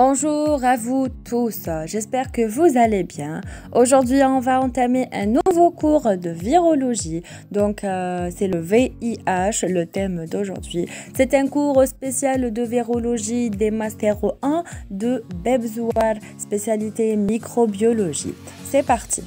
Bonjour à vous tous, j'espère que vous allez bien. Aujourd'hui, on va entamer un nouveau cours de virologie. Donc, euh, c'est le VIH, le thème d'aujourd'hui. C'est un cours spécial de virologie des Master 1 de Bebzouar, spécialité microbiologie. C'est parti.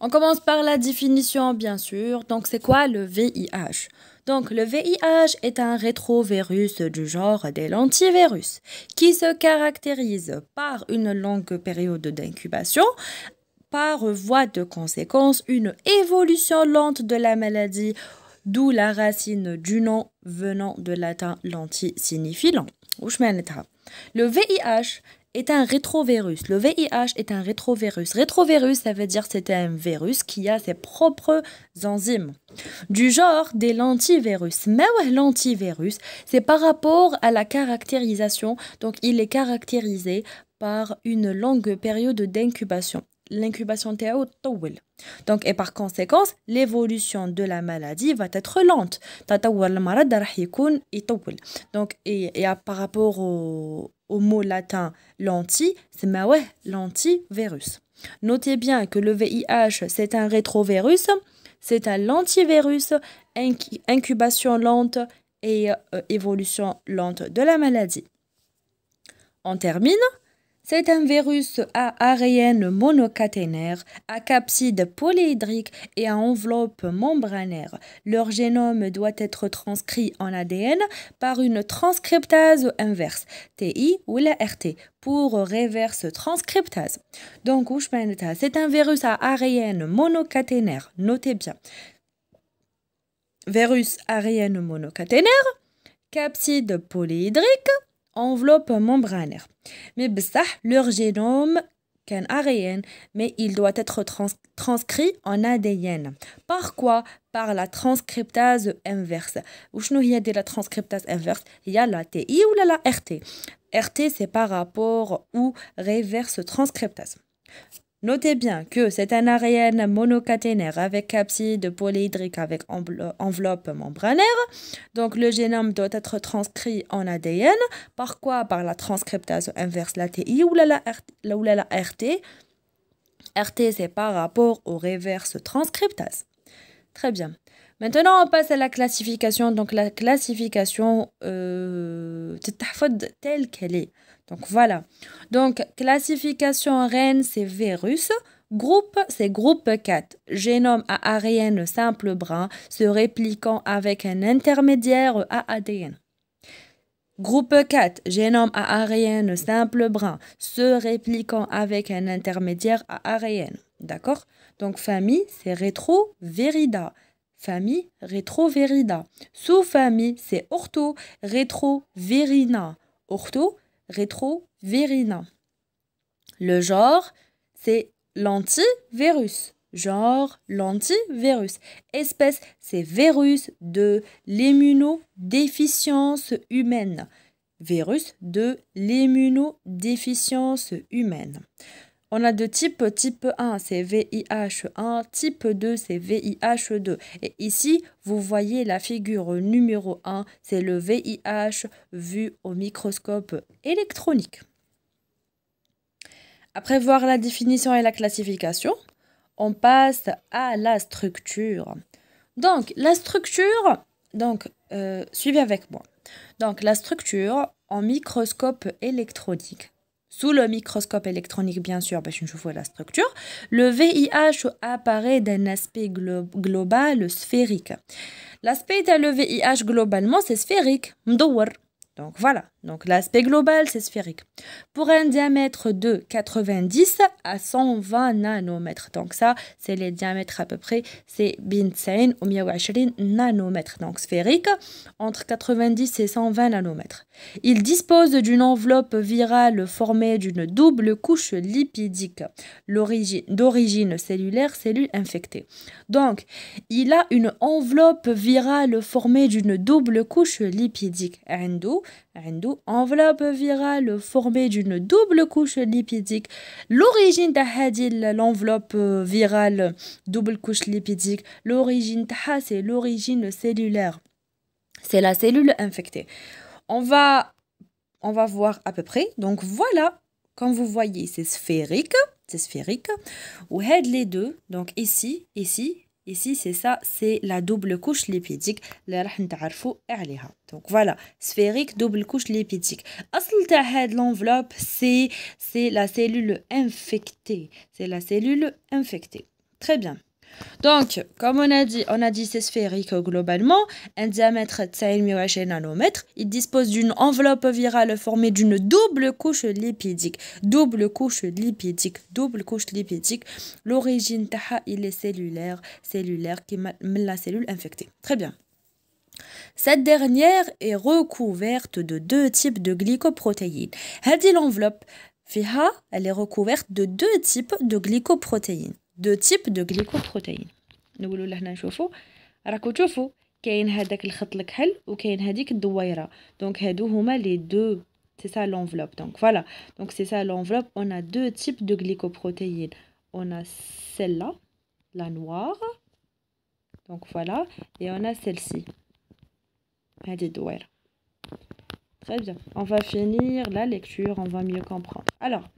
On commence par la définition, bien sûr. Donc, c'est quoi le VIH donc le VIH est un rétrovirus du genre des lentivirus qui se caractérise par une longue période d'incubation par voie de conséquence une évolution lente de la maladie, d'où la racine du nom venant de latin lenti lent. Le VIH est un rétrovirus. Le VIH est un rétrovirus. Rétrovirus, ça veut dire c'est un virus qui a ses propres enzymes. Du genre des lentivirus. Mais ouais, l'antivirus, c'est par rapport à la caractérisation. Donc, il est caractérisé par une longue période d'incubation. L'incubation théo Donc, et par conséquence, l'évolution de la maladie va être lente. Donc, et, et par rapport au, au mot latin lenti, c'est ma ouais, lentivirus. Notez bien que le VIH, c'est un rétrovirus, c'est un lentivirus, incubation lente et euh, évolution lente de la maladie. On termine c'est un virus à ARN monocaténaire, à capside polyhydrique et à enveloppe membranaire. Leur génome doit être transcrit en ADN par une transcriptase inverse, TI ou la RT, pour reverse transcriptase. Donc, c'est un virus à ARN monocaténaire, notez bien. Virus ARN monocaténaire, capside polyhydrique, enveloppe membranaire. Mais leur génome qu'un ARN, mais il doit être transcrit en ADN. Par quoi Par la transcriptase inverse. Ou qu'il y a de la transcriptase inverse Il y a la TI ou la, la RT. RT, c'est par rapport ou reverse transcriptase. Notez bien que c'est un ARN monocaténaire avec capside polyhydrique avec enveloppe membranaire. Donc le génome doit être transcrit en ADN. Par quoi Par la transcriptase inverse, la TI ou la, RT. RT, c'est par rapport au reverse transcriptase. Très bien. Maintenant, on passe à la classification. Donc la classification, euh, telle qu'elle est. Donc voilà. Donc classification reine, c'est virus. Groupe, c'est groupe 4. Génome à ARN simple brun se répliquant avec un intermédiaire à ADN. Groupe 4, génome à ARN simple brun se répliquant avec un intermédiaire à ARN. D'accord Donc famille, c'est rétrovérida. Famille, rétrovérida. Sous-famille, c'est ortho, Rétroverina. Ortho, rétrovirine. Le genre, c'est l'antivirus. Genre, l'antivirus. Espèce, c'est virus de l'immunodéficience humaine. Virus de l'immunodéficience humaine. On a deux types. Type 1, c'est VIH1. Type 2, c'est VIH2. Et ici, vous voyez la figure numéro 1, c'est le VIH vu au microscope électronique. Après voir la définition et la classification, on passe à la structure. Donc, la structure, donc, euh, suivez avec moi. Donc, la structure en microscope électronique sous le microscope électronique bien sûr vous vois la structure le VIH apparaît d'un aspect global sphérique l'aspect de le VIH globalement c'est sphérique donc voilà donc l'aspect global, c'est sphérique. Pour un diamètre de 90 à 120 nanomètres. Donc ça, c'est les diamètres à peu près, c'est 20 ou 120 nanomètres. Donc sphérique, entre 90 et 120 nanomètres. Il dispose d'une enveloppe virale formée d'une double couche lipidique d'origine cellulaire, cellule infectée. Donc, il a une enveloppe virale formée d'une double couche lipidique enveloppe virale formée d'une double couche lipidique. L'origine de l'enveloppe euh, virale double couche lipidique, l'origine c'est l'origine cellulaire. C'est la cellule infectée. On va, on va voir à peu près. Donc voilà, comme vous voyez, c'est sphérique. C'est sphérique. Ou les deux, donc ici, ici, Ici, c'est ça, c'est la double couche lipidique. Donc voilà, sphérique, double couche lipidique. L'enveloppe, c'est la cellule infectée. C'est la cellule infectée. Très bien. Donc, comme on a dit, on a dit c'est sphérique globalement, un diamètre de nanomètre, nanomètres. Il dispose d'une enveloppe virale formée d'une double couche lipidique, double couche lipidique, double couche lipidique. L'origine taha, il est cellulaire, cellulaire qui est la cellule infectée. Très bien. Cette dernière est recouverte de deux types de glycoprotéines. dit l'enveloppe, elle est recouverte de deux types de glycoprotéines deux types de glycoprotéines. Nous allons là, nashofo. Rakotofo, kain hadak le khat le khel ou kain hadik douaira. Donc, hadou huma les deux. C'est ça l'enveloppe. Donc, voilà. Donc, c'est ça l'enveloppe. On a deux types de glycoprotéines. On a celle-là, la noire. Donc, voilà. Et on a celle-ci. Hadid douaira. Très bien. On va finir la lecture. On va mieux comprendre. Alors.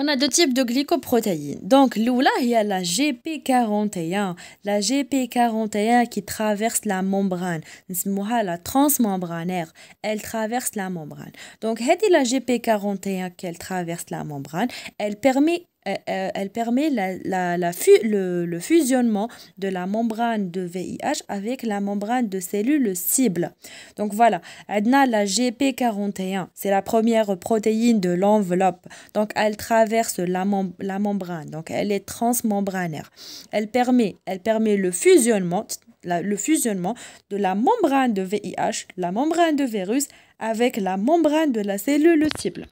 On a deux types de glycoprotéines. Donc, l'eau-là, il y a la GP41. La GP41 qui traverse la membrane. La transmembranaire, elle traverse la membrane. Donc, la GP41 qu'elle traverse la membrane, elle permet euh, euh, elle permet le, fusionnement de la membrane de VIH avec la membrane de cellule cible. Donc voilà, Adna, la GP41, c'est la première protéine de l'enveloppe. Donc elle traverse la, membrane, donc elle est transmembranaire. Elle permet, le fusionnement, le fusionnement de la membrane de VIH, la membrane de virus, avec la membrane de la cellule cible.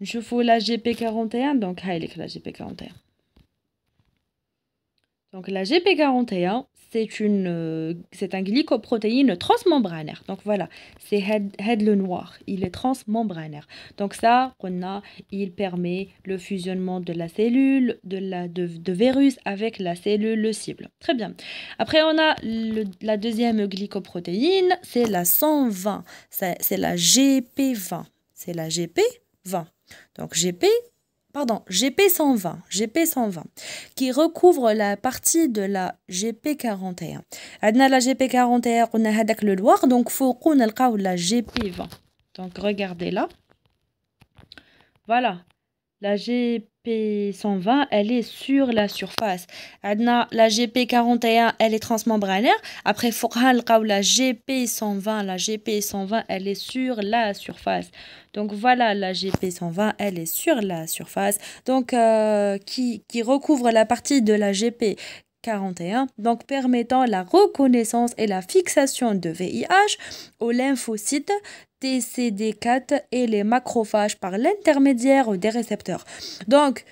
Je la ah, la gp 41 donc elle la GP 41 Donc la GP41, c'est une euh, c'est un glycoprotéine transmembranaire. Donc voilà, c'est head, le noir, il est transmembranaire. Donc ça, on il permet le fusionnement de la cellule de la de, virus avec la cellule cible. Très bien. Après on a la deuxième glycoprotéine, c'est la 120, c'est la GP20. C'est la GP20. Donc GP, pardon, GP 120, GP 120, qui recouvre la partie de la GP 41. a la GP 41, on a hadak le Loir, donc faut qu'on ait la GP 20. Donc regardez là. Voilà, la GP GP120, elle est sur la surface. Adna, la GP41, elle est transmembranaire. Après, la GP120, la GP120, elle est sur la surface. Donc voilà, la GP120, elle est sur la surface. Donc, euh, qui, qui recouvre la partie de la GP 41, donc permettant la reconnaissance et la fixation de VIH au lymphocytes TCD4 et les macrophages par l'intermédiaire des récepteurs. Donc,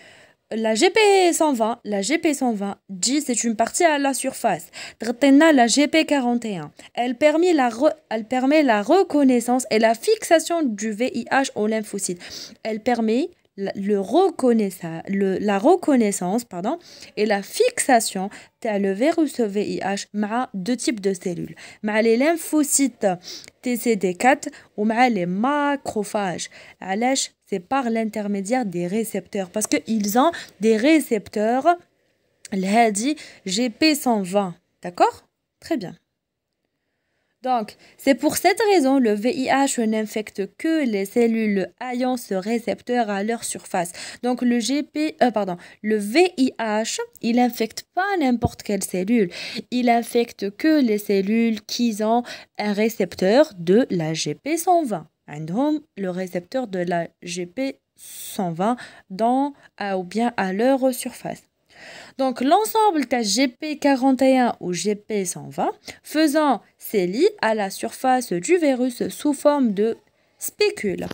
la GP120, la GP120, G, c'est une partie à la surface. Tretena, la GP41. Elle permet la, elle permet la reconnaissance et la fixation du VIH aux lymphocytes. Elle permet le la reconnaissance pardon, et la fixation à le virus VIH مع deux types de cellules مع les lymphocytes TCD4 ou مع les macrophages علاش c'est par l'intermédiaire des récepteurs parce qu'ils ont des récepteurs dit GP120 d'accord très bien donc, c'est pour cette raison le VIH n'infecte que les cellules ayant ce récepteur à leur surface. Donc le GP, euh, pardon, le VIH, il n'infecte pas n'importe quelle cellule. Il infecte que les cellules qui ont un récepteur de la GP 120. Donc, le récepteur de la GP 120 dans ah, ou bien à leur surface. Donc l'ensemble de GP41 ou GP120 faisant ses lits à la surface du virus sous forme de spécules.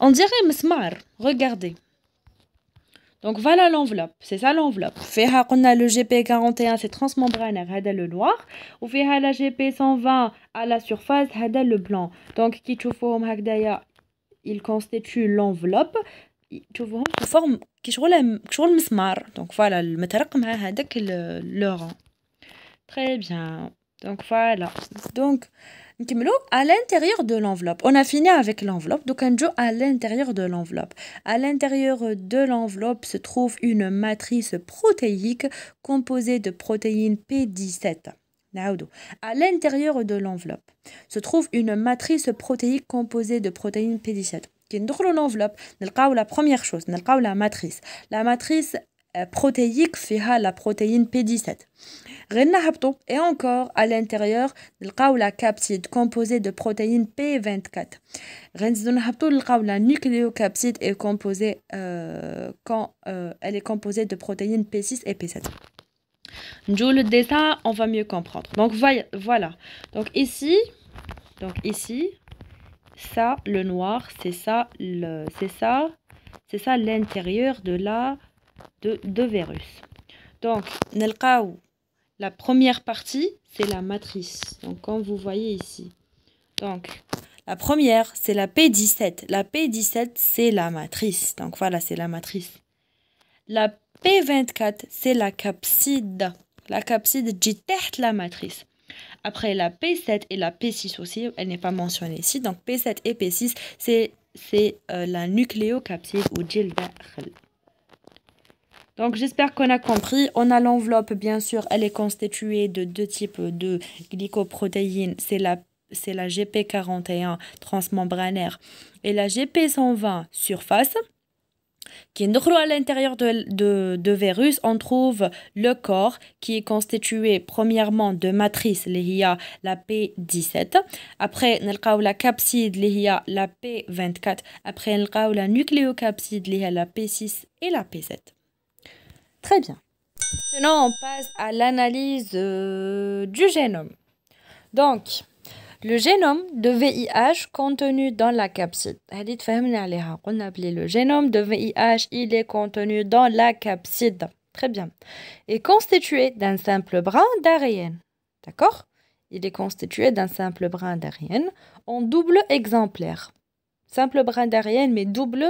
On dirait m'smar, regardez. Donc voilà l'enveloppe, c'est ça l'enveloppe. On a le GP41, c'est transmembranaire, c'est le noir. Ou la GP120 à la surface, c'est le blanc. Donc qui il constitue l'enveloppe. Donc voilà. Donc, كي à l'intérieur de l'enveloppe on a fini avec l'enveloppe donc on joue à l'intérieur de l'enveloppe à l'intérieur de l'enveloppe se trouve une matrice protéique composée de protéines P17 à l'intérieur de l'enveloppe se trouve une matrice protéique composée de protéines P17 la ندخلوا لونفلوب نلقاو dans بروميير la matrice, la matrice la matrice. protéique فيها la protéine p 17 غير et encore à l'intérieur c'est la capside composée de protéines P24 La le nucléocapside est composée euh, quand euh, elle est composée de protéines P6 et P7 Joue le on va mieux comprendre. Donc voilà. Donc ici, donc ici, ça, le noir, c'est ça, c'est ça, c'est ça l'intérieur de la de, de virus. Donc, la première partie, c'est la matrice. Donc, comme vous voyez ici. Donc, la première, c'est la P17. La P17, c'est la matrice. Donc, voilà, c'est la matrice. La P24, c'est la capside. La capside, dit la matrice. Après la P7 et la P6 aussi, elle n'est pas mentionnée ici. Donc P7 et P6, c'est euh, la nucléocapside ou Gilbert. Donc j'espère qu'on a compris. On a l'enveloppe, bien sûr, elle est constituée de deux types de glycoprotéines. C'est la c'est la GP41 transmembranaire et la GP120 surface qui est à l'intérieur de, de, de, virus, on trouve le corps qui est constitué premièrement de matrices, il la P17, après on la capside, il la P24, après on la nucléocapside, il la P6 et la P7. Très bien. Maintenant, on passe à l'analyse euh, du génome. Donc, le génome de VIH contenu dans la capside. On a le génome de VIH, il est contenu dans la capside. Très bien. Et constitué d'un simple brin d'ARN. D'accord Il est constitué d'un simple brin d'ARN en double exemplaire. Simple brin d'ARN mais double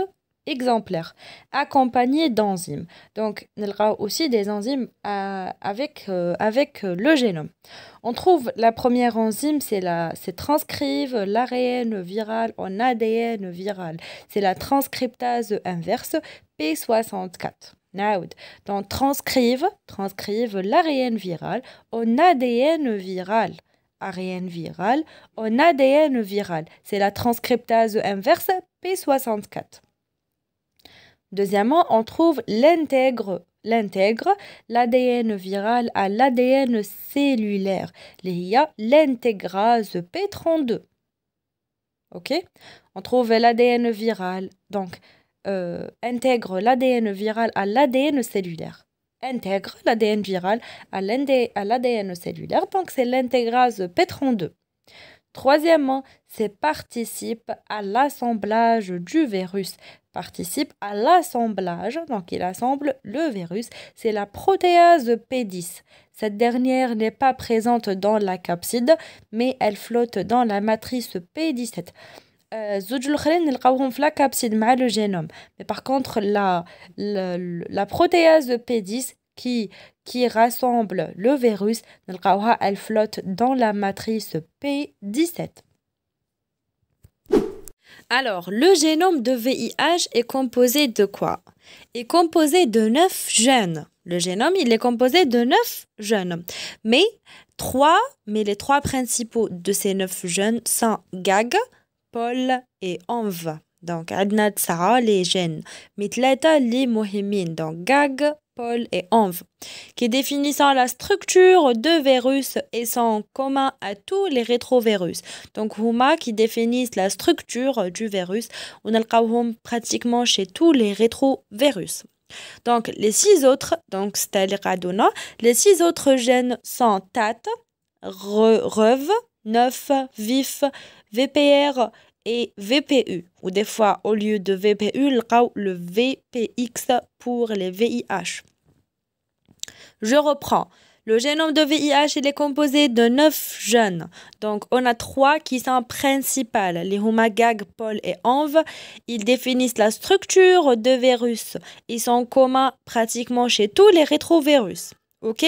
Exemplaire, accompagné d'enzymes. Donc, y aura aussi des enzymes euh, avec, euh, avec euh, le génome. On trouve la première enzyme, c'est la c'est transcrive l'ARN viral en ADN viral. C'est la transcriptase inverse P64. Donc, transcrive, transcrive l'ARN viral en ADN viral. ARN viral en ADN viral. C'est la transcriptase inverse P64. Deuxièmement, on trouve l'intègre l'intègre l'ADN viral à l'ADN cellulaire. Il y a l'intégrase P32. OK On trouve l'ADN viral. Donc, euh, intègre l'ADN viral à l'ADN cellulaire. Intègre l'ADN viral à l'ADN cellulaire. Donc, c'est l'intégrase P32. Troisièmement, c'est participe à l'assemblage du virus. Participe à l'assemblage, donc il assemble le virus. C'est la protéase P10. Cette dernière n'est pas présente dans la capside, mais elle flotte dans la matrice P17. Par contre, la protéase la, mais مع le génome. mais par contre la 10 qui, qui rassemble le virus, elle flotte dans la matrice P17. Alors, le génome de VIH est composé de quoi Est composé de 9 gènes. Le génome, il est composé de 9 gènes. Mais, 3, mais les trois principaux de ces neuf gènes sont GAG, Paul et env. Donc, Adnat les gènes. Mitleta, les Mohimin. Donc, GAG, et Env, qui définissent la structure de virus et sont communs à tous les rétrovirus. Donc, Huma qui définissent la structure du virus, on a le pratiquement chez tous les rétrovirus. Donc, les six autres, donc Stelradona, les six autres gènes sont TAT, REV, 9, VIF, VPR, et VPU. Ou des fois, au lieu de VPU, le VPX pour les VIH. Je reprends. Le génome de VIH il est composé de neuf jeunes. Donc, on a trois qui sont principales. Les Humagag, Paul et Anve, ils définissent la structure de virus. Ils sont communs pratiquement chez tous les rétrovirus. OK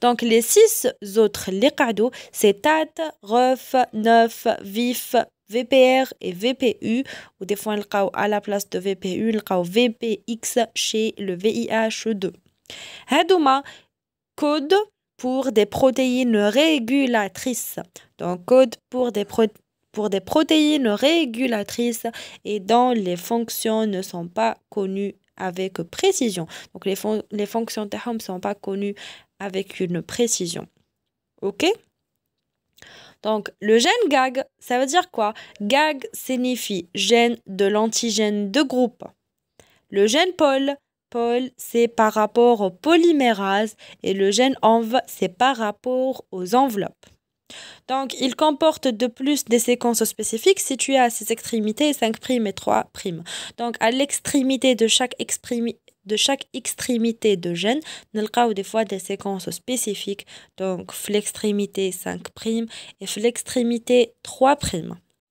Donc, les six autres, les cadeaux, c'est TAT, REF, Neuf, VIF, VPR et VPU ou des fois à la place de VPU cao VPX chez le VIH2 Hadoma code pour des protéines régulatrices donc code pour des protéines régulatrices et dont les fonctions ne sont pas connues avec précision. Donc les, fonctions les fonctions ne sont pas connues avec une précision. OK donc, le gène GAG, ça veut dire quoi GAG signifie gène de l'antigène de groupe. Le gène POL, POL, c'est par rapport aux polymérases et le gène ENV, c'est par rapport aux enveloppes. Donc, il comporte de plus des séquences spécifiques situées à ses extrémités 5' et 3'. Donc, à l'extrémité de chaque de chaque extrémité de gène, nous des fois des séquences spécifiques, donc l'extrémité 5' et l'extrémité 3'.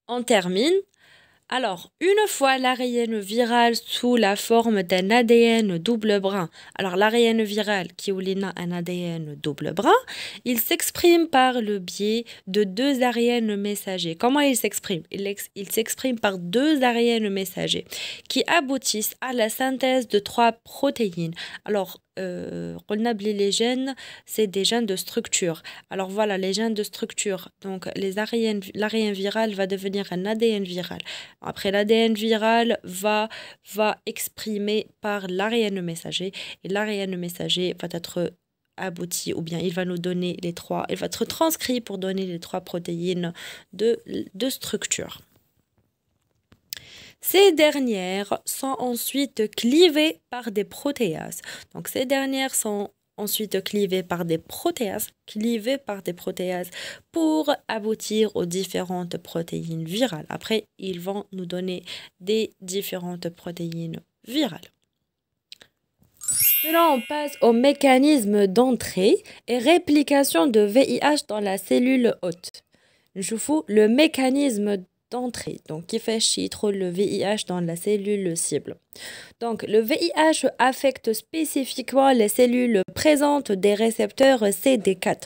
On termine alors, une fois l'ARN virale sous la forme d'un ADN double brin, alors l'ARN virale qui ouline un ADN double brin, il s'exprime par le biais de deux ARN messagers. Comment il s'exprime Il s'exprime par deux ARN messagers qui aboutissent à la synthèse de trois protéines. Alors, euh, les gènes, c'est des gènes de structure. Alors voilà, les gènes de structure. Donc l'ARN viral va devenir un ADN viral. Après, l'ADN viral va, va exprimer par l'ARN messager. Et l'ARN messager va être abouti ou bien il va nous donner les trois, il va être transcrit pour donner les trois protéines de, de structure. Ces dernières sont ensuite clivées par des protéases. Donc ces dernières sont ensuite clivées par des protéases, clivées par des protéases pour aboutir aux différentes protéines virales. Après, ils vont nous donner des différentes protéines virales. Maintenant, on passe au mécanisme d'entrée et réplication de VIH dans la cellule hôte. Je vous le mécanisme entrée, Donc, qui fait le VIH dans la cellule cible. Donc, le VIH affecte spécifiquement les cellules présentes des récepteurs CD4.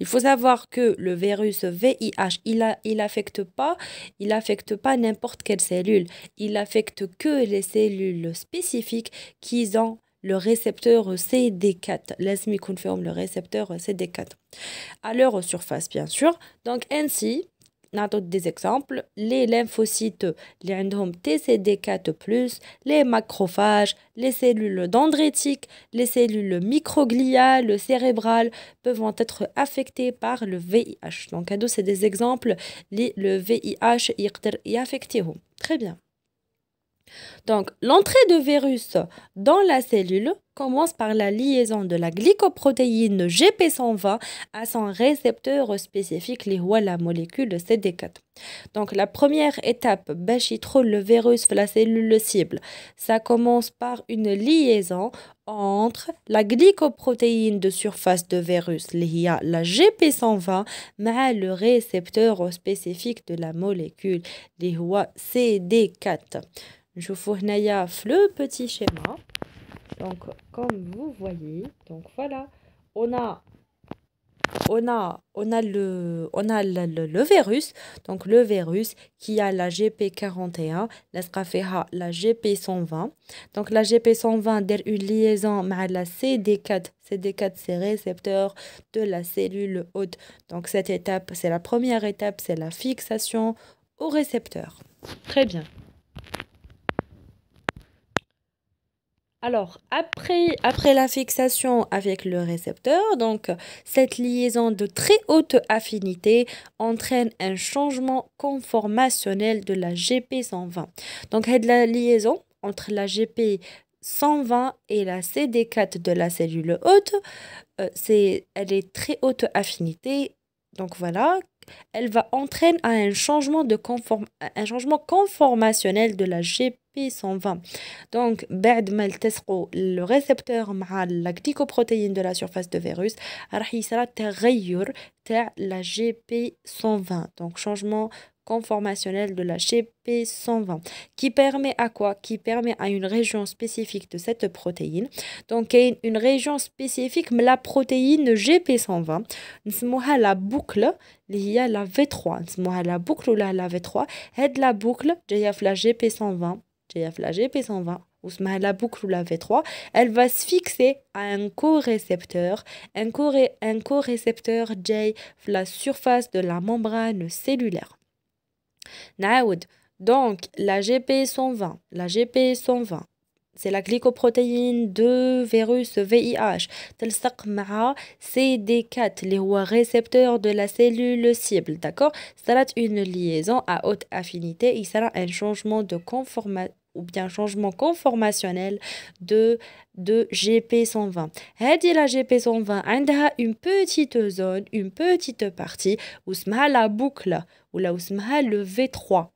Il faut savoir que le virus VIH, il n'affecte pas, il affecte pas n'importe quelle cellule. Il affecte que les cellules spécifiques qui ont le récepteur CD4. Laisse-moi le récepteur CD4 à leur surface, bien sûr. Donc, ainsi, dans d'autres exemples, les lymphocytes, les TCD4 ⁇ les macrophages, les cellules dendrétiques, les cellules microgliales cérébrales peuvent être affectés par le VIH. Donc, à c'est des exemples, le VIH y affecté. Très bien. Donc, l'entrée de virus dans la cellule commence par la liaison de la glycoprotéine GP120 à son récepteur spécifique, les la molécule CD4. Donc, la première étape, bachitro le virus la cellule cible, ça commence par une liaison entre la glycoprotéine de surface de virus, la GP120, mais le récepteur spécifique de la molécule, les CD4. Je vous هنايا le petit schéma. Donc, comme vous voyez, donc voilà, on a, on a, on a, le, on a le, virus, donc le virus qui a la GP41, la GP120. Donc la GP120 a une liaison à la CD4, CD4 c'est récepteur de la cellule hôte. Donc cette étape, c'est la première étape, c'est la fixation au récepteur. Très bien. Alors, après, la fixation avec le récepteur, donc cette liaison de très haute affinité entraîne un changement conformationnel de la GP120. Donc, de la liaison entre la GP 120 et la CD4 de la cellule haute, euh, c'est, elle est très haute affinité, donc voilà, elle va entraîner un changement, de conform... un changement conformationnel de la GP120. Donc, بعد Le récepteur récepteur مع glycoprotéine de la surface de virus, راح يصير تغير la GP120. Donc, changement conformationnelle de la GP120 qui permet à quoi Qui permet à une région spécifique de cette protéine. Donc, une région spécifique, mais la protéine GP120, la boucle, qui est la V3, la boucle ou la V3, de la boucle, JF la GP120, JF la GP120 ou la boucle ou la V3, elle va se fixer à un co-récepteur, un co-récepteur J, la surface de la membrane cellulaire. Naoud. Donc, la GP120, la GP120, c'est la glycoprotéine de virus VIH. Telsakma CD4 les récepteurs de la cellule cible, d'accord Ça une liaison à haute affinité et a un changement de conformation ou bien changement conformationnel de, de GP120. Hadi la GP120 a une petite zone, une petite partie où met la boucle ou là où le V3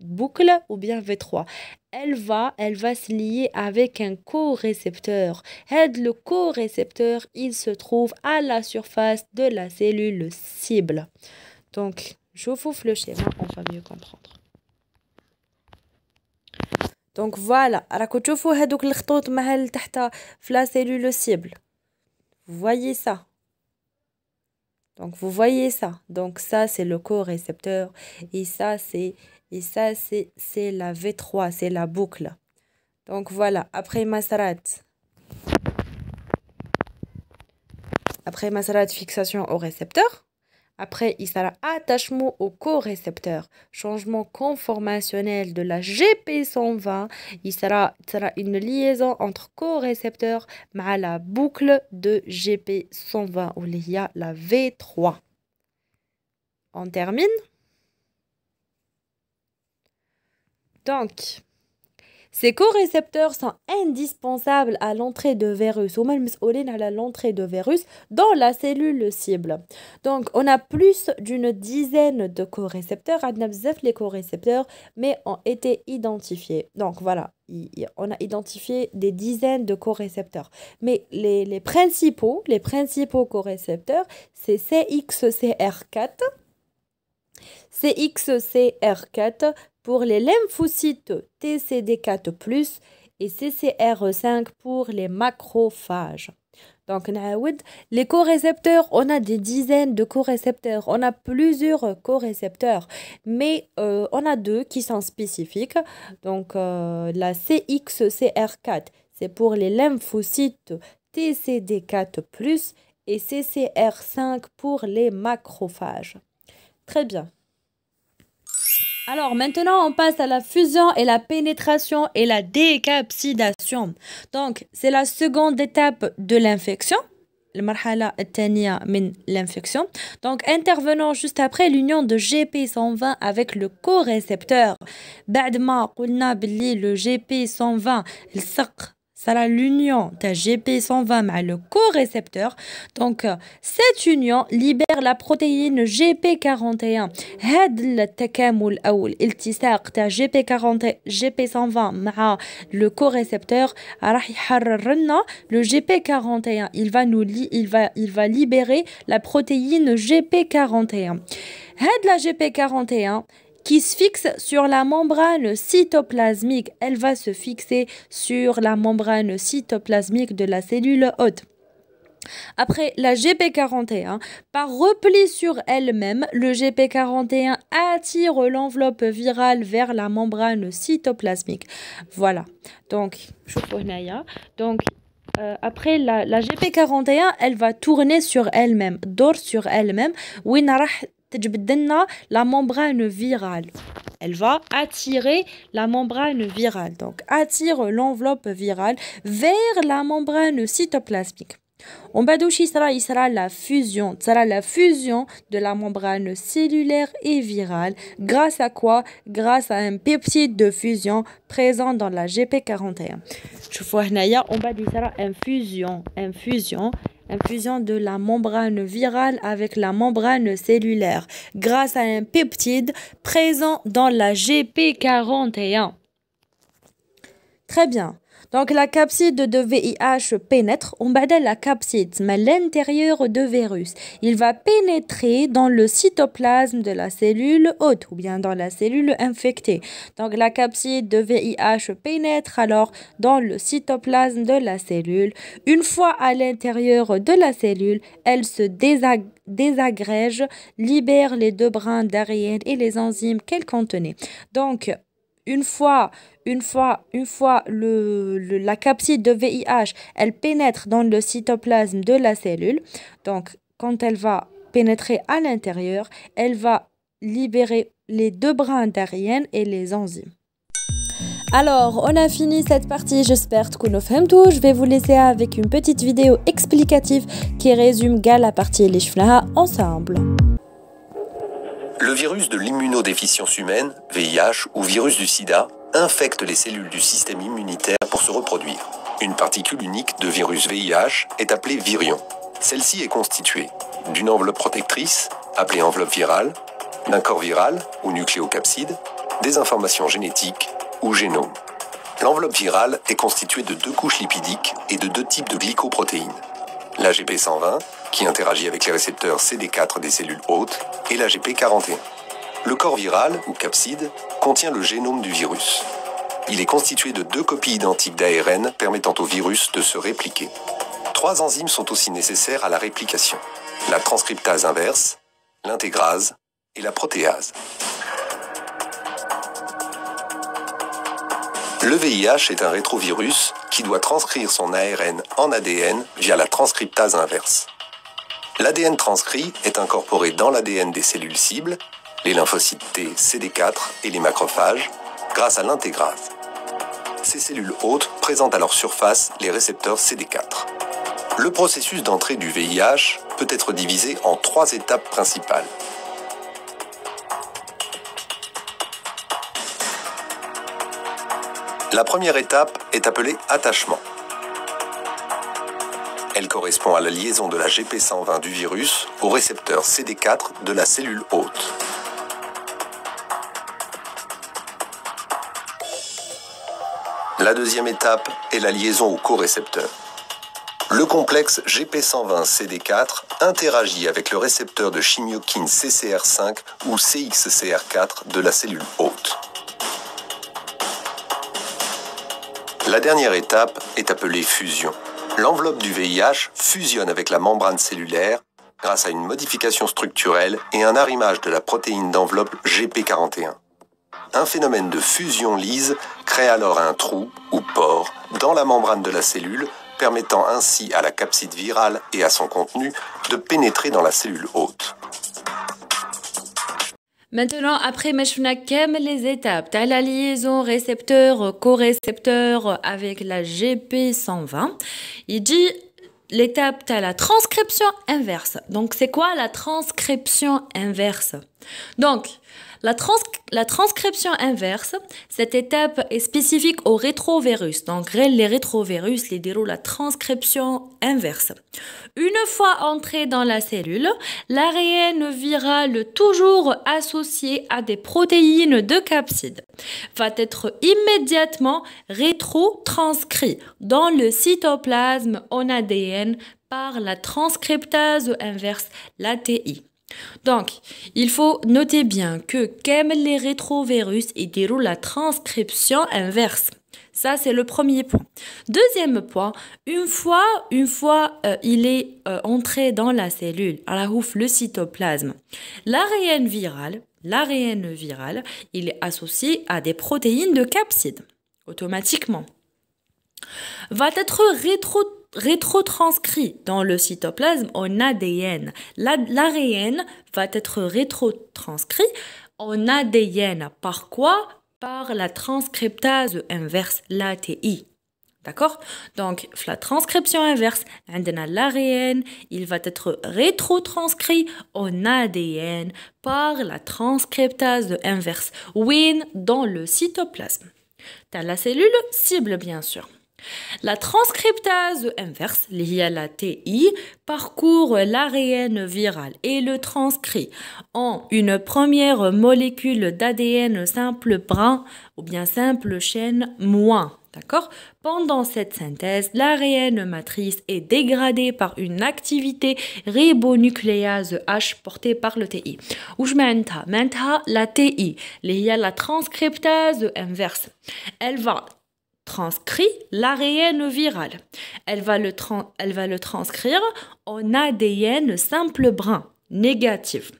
boucle ou bien V3. Elle va, elle va se lier avec un co-récepteur. Le co-récepteur, il se trouve à la surface de la cellule cible. Donc, je vous le schéma, on va mieux comprendre. Donc voilà, راكو voyez ça donc vous voyez ça donc ça c'est le co-récepteur et ça c'est et ça c'est la V3 c'est la boucle donc voilà après masrat après masrat fixation au récepteur après, il sera attachement au co-récepteur. Changement conformationnel de la GP120, il sera, une liaison entre co-récepteur et la boucle de GP120, où il y a la V3. On termine. Donc, ces co-récepteurs sont indispensables à l'entrée de virus, ou même à l'entrée de virus dans la cellule cible. Donc, on a plus d'une dizaine de co-récepteurs, les co-récepteurs, mais ont été identifiés. Donc, voilà, on a identifié des dizaines de co-récepteurs. Mais les, principaux, les principaux co-récepteurs, c'est CXCR4, CXCR4, pour les lymphocytes TCD4+, et CCR5 pour les macrophages. Donc, les co-récepteurs, on a des dizaines de co-récepteurs, on a plusieurs co-récepteurs, mais euh, on a deux qui sont spécifiques. Donc, euh, la CXCR4, c'est pour les lymphocytes TCD4+, et CCR5 pour les macrophages. Très bien. Alors maintenant, on passe à la fusion et la pénétration et la décapsidation. Donc, c'est la seconde étape de l'infection. marhala min l'infection. Donc, intervenons juste après l'union de GP120 avec le co-récepteur. بعد le GP120 الصق ça l'union de GP120 avec le co-récepteur. Donc, euh, cette union libère la protéine GP41. GP40 GP120 le co-récepteur le GP41. Il va nous il va il va libérer la protéine GP41. la GP41 qui se fixe sur la membrane cytoplasmique. Elle va se fixer sur la membrane cytoplasmique de la cellule hôte. Après la GP41, par repli sur elle-même, le GP41 attire l'enveloppe virale vers la membrane cytoplasmique. Voilà. Donc, donc euh, après la, la, GP41, elle va tourner sur elle-même, dort sur elle-même la membrane virale. Elle va attirer la membrane virale, donc attire l'enveloppe virale vers la membrane cytoplasmique. On va il sera la fusion, sera la fusion de la membrane cellulaire et virale, grâce à quoi Grâce à un peptide de fusion présent dans la GP41. Je vois on va une fusion, une fusion Infusion de la membrane virale avec la membrane cellulaire grâce à un peptide présent dans la GP41. Très bien. Donc la capside de VIH pénètre, on badait la capside, mais l'intérieur de virus. Il va pénétrer dans le cytoplasme de la cellule hôte ou bien dans la cellule infectée. Donc la capside de VIH pénètre alors dans le cytoplasme de la cellule. Une fois à l'intérieur de la cellule, elle se désagrège, libère les deux brins d'ARN et les enzymes qu'elle contenait. Donc une fois, une fois, une fois la capside de VIH, elle pénètre dans le cytoplasme de la cellule. Donc, quand elle va pénétrer à l'intérieur, elle va libérer les deux brins d'ARN et les enzymes. Alors, on a fini cette partie, j'espère que nous avez tout. Je vais vous laisser avec une petite vidéo explicative qui résume la partie les ensemble. Le virus de l'immunodéficience humaine, VIH, ou virus du sida, infecte les cellules du système immunitaire pour se reproduire. Une particule unique de virus VIH est appelée virion. Celle-ci est constituée d'une enveloppe protectrice, appelée enveloppe virale, d'un corps viral ou nucléocapside, des informations génétiques ou génomes. L'enveloppe virale est constituée de deux couches lipidiques et de deux types de glycoprotéines. La gp 120 qui interagit avec les récepteurs CD4 des cellules hôtes, et la gp 41 Le corps viral, ou capside, contient le génome du virus. Il est constitué de deux copies identiques d'ARN permettant au virus de se répliquer. Trois enzymes sont aussi nécessaires à la réplication. La transcriptase inverse, l'intégrase et la protéase. Le VIH est un rétrovirus qui doit transcrire son ARN en ADN via la transcriptase inverse. L'ADN transcrit est incorporé dans l'ADN des cellules cibles, les lymphocytes T, CD4 et les macrophages, grâce à l'intégrase. Ces cellules hôtes présentent à leur surface les récepteurs CD4. Le processus d'entrée du VIH peut être divisé en trois étapes principales. La première étape est appelée attachement. Elle correspond à la liaison de la GP120 du virus au récepteur CD4 de la cellule hôte. La deuxième étape est la liaison au co-récepteur. Le complexe GP120-CD4 interagit avec le récepteur de chimiokine CCR5 ou CXCR4 de la cellule hôte. La dernière étape est appelée fusion. L'enveloppe du VIH fusionne avec la membrane cellulaire grâce à une modification structurelle et un arrimage de la protéine d'enveloppe GP41. Un phénomène de fusion lise crée alors un trou ou pore dans la membrane de la cellule, permettant ainsi à la capside virale et à son contenu de pénétrer dans la cellule hôte. Maintenant, après qu'aime les étapes. Tu as la liaison récepteur co récepteur avec la GP120. Il dit l'étape, tu la transcription inverse. Donc, c'est quoi la transcription inverse Donc, la, transcription inverse, cette étape est spécifique au rétrovirus. Donc, les rétrovirus, les déroulent la transcription inverse. Une fois entré dans la cellule, l'ARN virale toujours associé à des protéines de capside va être immédiatement rétrotranscrit dans le cytoplasme en ADN par la transcriptase inverse, l'ATI. Donc, il faut noter bien que comme les rétrovirus, ils déroulent la transcription inverse. Ça, c'est le premier point. Deuxième point, une fois, une fois euh, il est euh, entré dans la cellule, à la ouf, le cytoplasme, l'ARN virale, l'ARN viral, il est associé à des protéines de capside, automatiquement. Va être rétro rétrotranscrit dans le cytoplasme en ADN. L'ARN va être rétrotranscrit en ADN. Par quoi Par la transcriptase inverse, l'ATI. D'accord Donc, la transcription inverse, l'ARN, il va être rétrotranscrit en ADN par la transcriptase inverse, WIN, dans le cytoplasme. T'as la cellule cible, bien sûr. La transcriptase inverse, liée à la TI, parcourt l'ARN virale et le transcrit en une première molécule d'ADN simple brun ou bien simple chaîne moins. D'accord Pendant cette synthèse, l'ARN matrice est dégradée par une activité ribonucléase H portée par le TI. Ou je la TI, liée à la transcriptase inverse. Elle va transcrit l'ARN viral. Elle va, le transcrire en ADN simple brin négatif.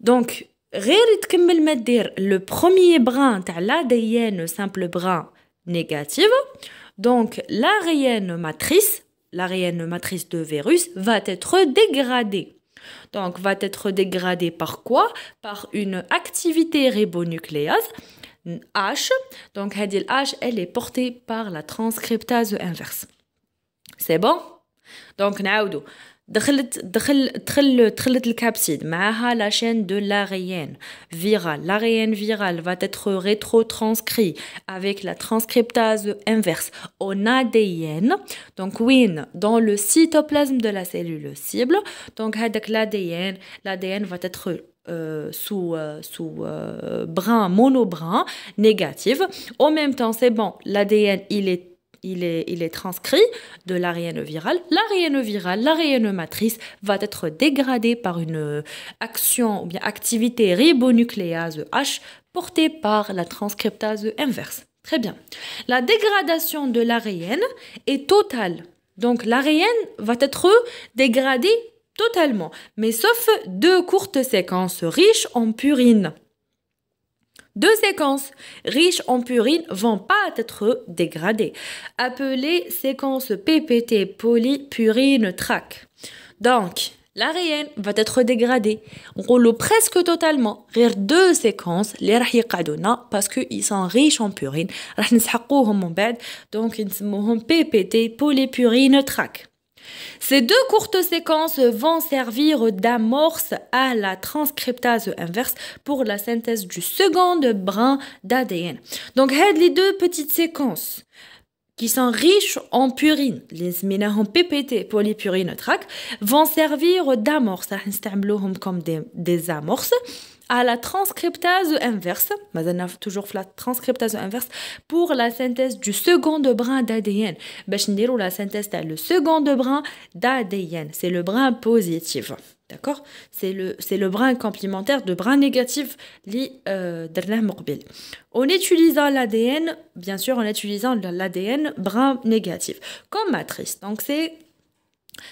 Donc, le premier brin, tu l'ADN simple brin négatif. Donc, l'ARN matrice, l'ARN matrice de virus, va être dégradée. Donc, va être dégradée par quoi Par une activité ribonucléase H. Donc, H, elle est portée par la transcriptase inverse. C'est bon Donc, Naoudou. دخلت دخل دخل دخلت الكابسيد معها la chaîne de l'ARN. virale l'arien virale va être rétro rétrotranscrit avec la transcriptase inverse en ADN donc win dans le cytoplasme de la cellule cible donc avec l'ADN l'ADN va être euh, sous, euh, euh, brun sous brun, négative. En même temps, c'est bon, l'ADN, il est il est, il est, transcrit de l'ARN e virale. L'ARN e virale, l'ARN e matrice va être dégradée par une action ou bien activité ribonucléase H portée par la transcriptase inverse. Très bien. La dégradation de l'ARN est totale. Donc l'ARN va être dégradée totalement, mais sauf deux courtes séquences riches en purine. Deux séquences riches en purine vont pas être dégradées, appelées séquences PPT polypurine trac. Donc, l'arène va être dégradée, roule presque totalement, Rire deux séquences, les rahikadona, parce qu'ils sont riches en purine, donc ils sont PPT polypurine trac. Ces deux courtes séquences vont servir d'amorce à la transcriptase inverse pour la synthèse du second brin d'ADN. Donc, les deux petites séquences qui sont riches en purines, les en PPT, polypurine trac, vont servir d'amorce. Hein, comme des amorces à la transcriptase inverse, Mais toujours la transcriptase inverse, pour la synthèse du second brin d'ADN. la synthèse, le second brin d'ADN. C'est le brin positif. D'accord C'est le, le brin complémentaire de brin négatif li euh, En utilisant l'ADN, bien sûr, en utilisant l'ADN brin négatif comme matrice. Donc c'est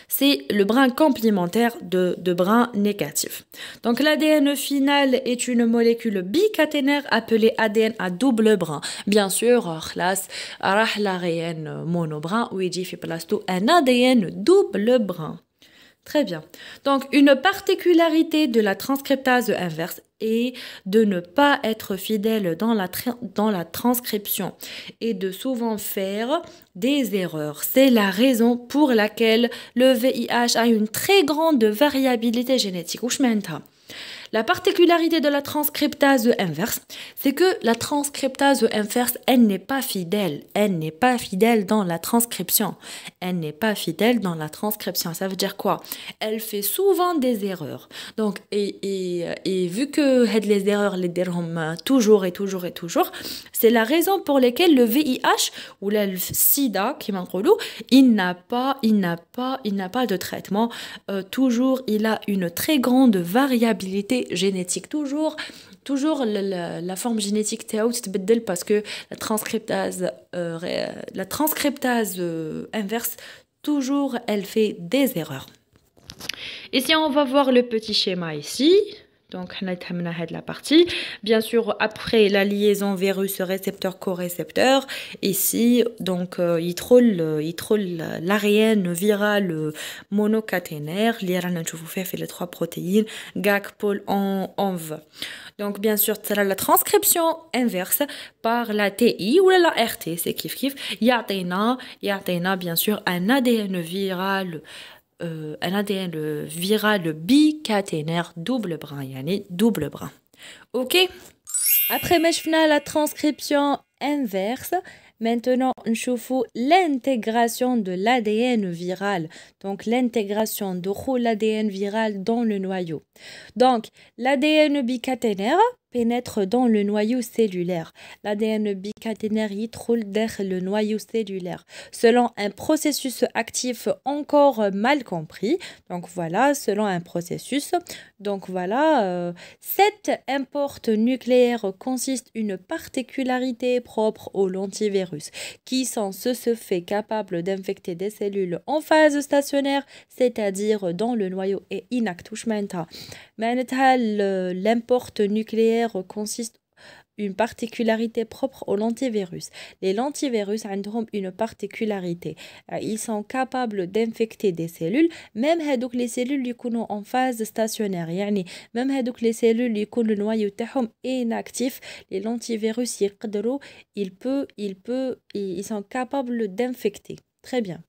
c'est le brin complémentaire de, de brin négatif. Donc l'ADN final est une molécule bicaténaire appelée ADN à double brin. Bien sûr, classe l'ARN monobrin ou un ADN double brin. Très bien. Donc, une particularité de la transcriptase inverse est de ne pas être fidèle dans la, dans la transcription et de souvent faire des erreurs. C'est la raison pour laquelle le VIH a une très grande variabilité génétique. Ou la particularité de la transcriptase inverse, c'est que la transcriptase inverse, elle n'est pas fidèle. Elle n'est pas fidèle dans la transcription. Elle n'est pas fidèle dans la transcription. Ça veut dire quoi Elle fait souvent des erreurs. Donc, et, vu que les erreurs, les déroulent euh, toujours et toujours et toujours, c'est la raison pour laquelle le VIH ou le SIDA, qui m'en il n'a pas, il n'a pas, il n'a pas de traitement. Euh, toujours, il a une très grande variabilité génétique. Toujours, toujours la, forme génétique t'est parce que la transcriptase, euh, la transcriptase euh, inverse, toujours, elle fait des erreurs. Ici, on va voir le petit schéma ici. Donc, on a terminé la partie. Bien sûr, après la liaison virus récepteur co récepteur ici, donc, euh, il troll, euh, il l'arienne virale euh, monocaténaire, l'IRN, je vous fais les trois protéines, GAC, POL, en, ONV. Donc, bien sûr, c'est la transcription inverse par la TI ou la RT, c'est kiff kiff. y a, bien sûr, un ADN viral euh, un ADN viral bicaténaire double brin Yannick, double brin ok après fais la transcription inverse Maintenant, nous avons l'intégration de l'ADN viral, donc l'intégration de l'ADN viral dans le noyau. Donc, l'ADN bicaténaire, pénètre dans le noyau cellulaire. L'ADN bicaténaire y trouve derrière le noyau cellulaire, selon un processus actif encore mal compris. Donc voilà, selon un processus. Donc voilà, cet euh, cette importe nucléaire consiste une particularité propre au lentivirus qui sans ce se fait capable d'infecter des cellules en phase stationnaire, c'est-à-dire dans le noyau et Maintenant, euh, L'importe nucléaire consiste une particularité propre aux lentivirus. Les lentivirus ont une particularité. Euh, ils sont capables d'infecter des cellules, même donc les cellules qui sont en phase stationnaire. Yani, même donc les cellules qui sont le noyau inactif, les lentivirus, ils, peuvent, ils, peuvent, ils sont capables d'infecter. Très bien.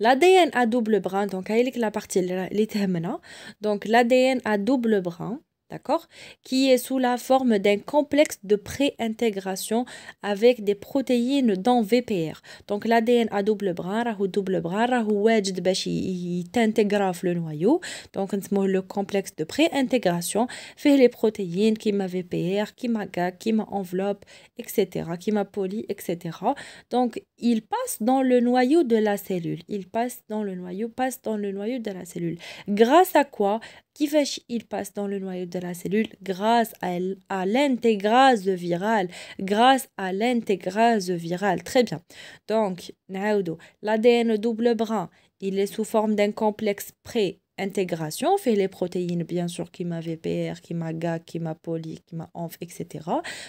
L'ADN à double brin, hein. donc, la partie, donc l'ADN à double brin d'accord Qui est sous la forme d'un complexe de pré-intégration avec des protéines dans VPR. Donc l'ADN à double bras, ou double bras, ou wedge il t'intègre le noyau. Donc le complexe de pré-intégration fait les protéines qui m'a VPR, qui m'a GAC, qui m'enveloppe, enveloppe, etc., qui m'a poly, etc. Donc il passe dans le noyau de la cellule. Il passe dans le noyau, passe dans le noyau de la cellule. Grâce à quoi, qui il passe dans le noyau de la la cellule grâce à, l'intégrase virale, grâce à l'intégrase virale. Très bien. Donc, l'ADN double brin, il est sous forme d'un complexe pré-intégration, fait les protéines bien sûr qui m'a VPR, qui m'a qui m'a poli, qui m'a ONF, etc.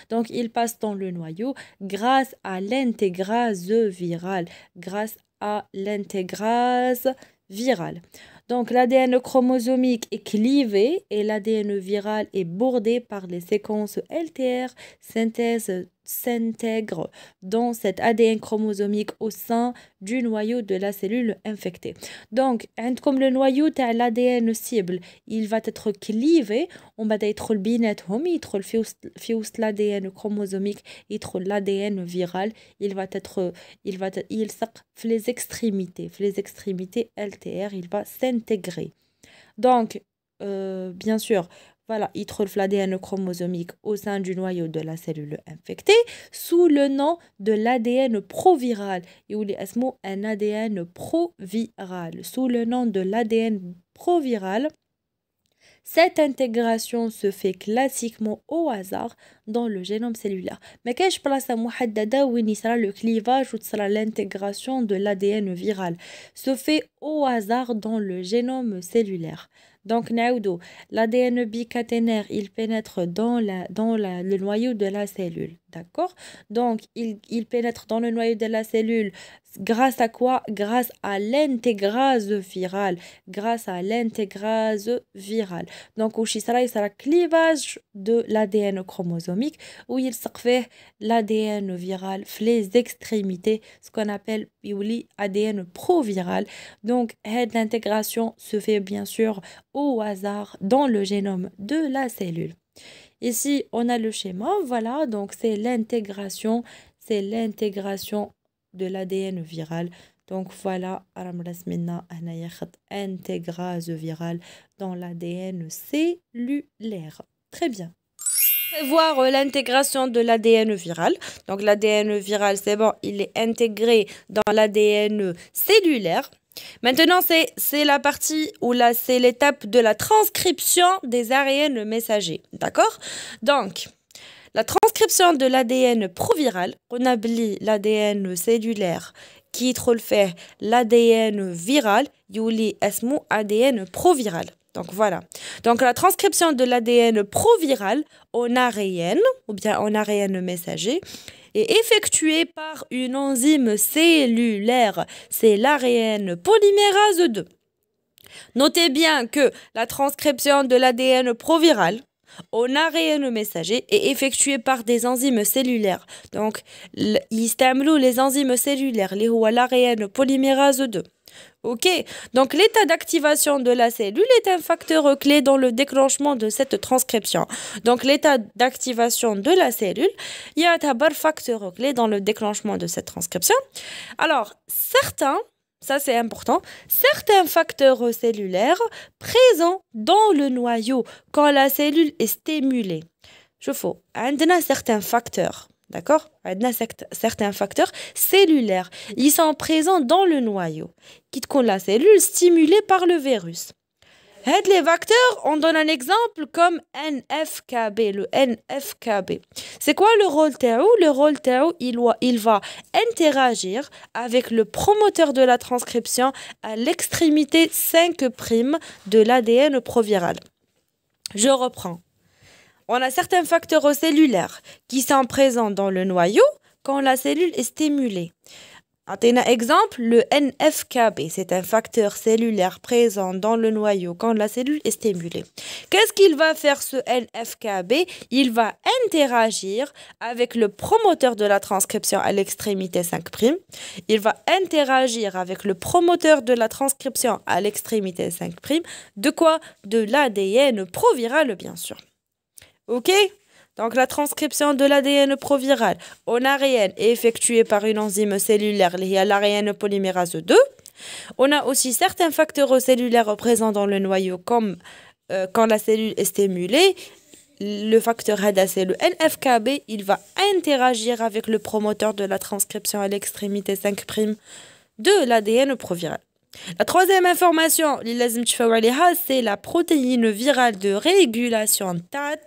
Donc il passe dans le noyau grâce à l'intégrase virale, grâce à l'intégrase virale. Donc l'ADN chromosomique est clivé et l'ADN viral est bordé par les séquences LTR, synthèse s'intègre dans cet ADN chromosomique au sein du noyau de la cellule infectée. Donc, hein, comme le noyau est l'ADN cible, il va être clivé, on va être le binette il le l'ADN chromosomique, il l'ADN viral, il va être il va il les extrémités, les extrémités LTR, il va s'intégrer. Donc, euh, bien sûr, voilà, il trouve l'ADN chromosomique au sein du noyau de la cellule infectée sous le nom de l'ADN proviral. Et où un ADN proviral. Sous le nom de l'ADN proviral, cette intégration se fait classiquement au hasard dans le génome cellulaire. Mais quand place à de où il le clivage ou l'intégration de l'ADN viral se fait au hasard dans le génome cellulaire. Donc, Naoudo, l'ADN bicaténaire, il pénètre dans, dans le noyau de la cellule. D'accord Donc, il, pénètre dans le noyau de la cellule. Grâce à quoi Grâce à l'intégrase virale. Grâce à l'intégrase virale. Donc, au Chisra, il sera clivage de l'ADN chromosomique où il se fait l'ADN viral, les extrémités, ce qu'on appelle l'ADN proviral. Donc, l'intégration se fait bien sûr au hasard dans le génome de la cellule. Ici, on a le schéma, voilà, donc c'est l'intégration, c'est l'intégration de l'ADN viral. Donc voilà, intégrase virale dans l'ADN cellulaire. Très bien voir euh, l'intégration de l'ADN viral. Donc l'ADN viral, c'est bon, il est intégré dans l'ADN cellulaire. Maintenant, c'est la partie où là, c'est l'étape de la transcription des ARN messagers. D'accord Donc, la transcription de l'ADN proviral, on l'ADN cellulaire qui est fait, l'ADN viral, il y ADN proviral. Donc voilà. Donc la transcription de l'ADN proviral en ARN, e ou bien en ARN e messager, est effectuée par une enzyme cellulaire. C'est l'ARN e polymérase 2. Notez bien que la transcription de l'ADN proviral en ARN messager est effectuée par des enzymes cellulaires. Donc, les enzymes cellulaires, les l'ARN polymérase 2. Ok, donc l'état d'activation de la cellule est un facteur clé dans le déclenchement de cette transcription. Donc l'état d'activation de la cellule, il y a un facteur clé dans le déclenchement de cette transcription. Alors, certains, ça c'est important, certains facteurs cellulaires présents dans le noyau quand la cellule est stimulée. Je faut, un certains facteurs. D'accord Certains facteurs cellulaires, ils sont présents dans le noyau, quitte qu'on la cellule stimulée par le virus. les facteurs, on donne un exemple comme NFKB, le NFKB. C'est quoi le rôle Théo Le rôle Théo, il va interagir avec le promoteur de la transcription à l'extrémité 5' de l'ADN proviral. Je reprends. On a certains facteurs cellulaires qui sont présents dans le noyau quand la cellule est stimulée. Un exemple, le NFKB, c'est un facteur cellulaire présent dans le noyau quand la cellule est stimulée. Qu'est-ce qu'il va faire ce NFKB Il va interagir avec le promoteur de la transcription à l'extrémité 5'. Il va interagir avec le promoteur de la transcription à l'extrémité 5'. De quoi De l'ADN proviral, bien sûr. OK donc la transcription de l'ADN proviral en ARN est effectuée par une enzyme cellulaire liée à l'ARN polymérase 2. On a aussi certains facteurs cellulaires présents dans le noyau comme euh, quand la cellule est stimulée. Le facteur HADA, c'est le NFKB. Il va interagir avec le promoteur de la transcription à l'extrémité 5' de l'ADN proviral. La troisième information, c'est la protéine virale de régulation TAT.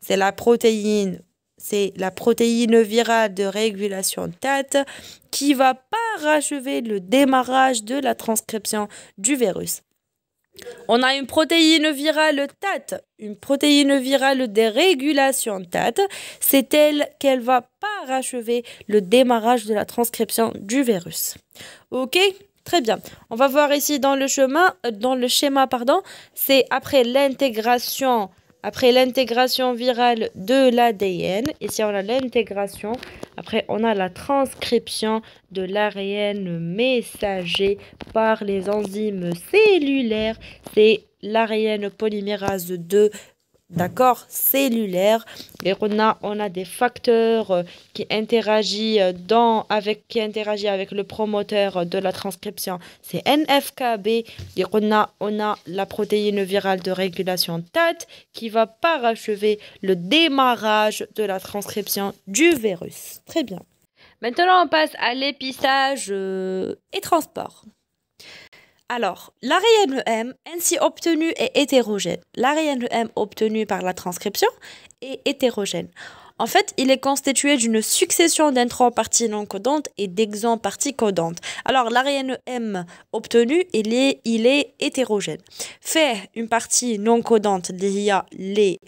C'est la protéine, c'est la protéine virale de régulation TAT qui va parachever le démarrage de la transcription du virus. On a une protéine virale TAT, une protéine virale de régulation TAT. C'est elle qu'elle va parachever le démarrage de la transcription du virus. OK Très bien. On va voir ici dans le chemin, euh, dans le schéma, pardon, c'est après l'intégration, après l'intégration virale de l'ADN. Ici, on a l'intégration. Après, on a la transcription de l'ARN messager par les enzymes cellulaires. C'est l'ARN polymérase 2 d'accord, cellulaire. Et on a, on a des facteurs euh, euh, qui interagissent avec, qui avec le promoteur euh, de la transcription, c'est NFKB. Et on a, on a la protéine virale de régulation TAT qui va parachever le démarrage de la transcription du virus. Très bien. Maintenant, on passe à l'épissage et transport. Alors, l'ARN M ainsi obtenu est hétérogène. L'ARN M obtenu par la transcription est hétérogène. En fait, il est constitué d'une succession d'introns parties non codantes et d'exons parties codantes. Alors, l'ARN M obtenu, il est, hétérogène. Fait une partie non codante liée les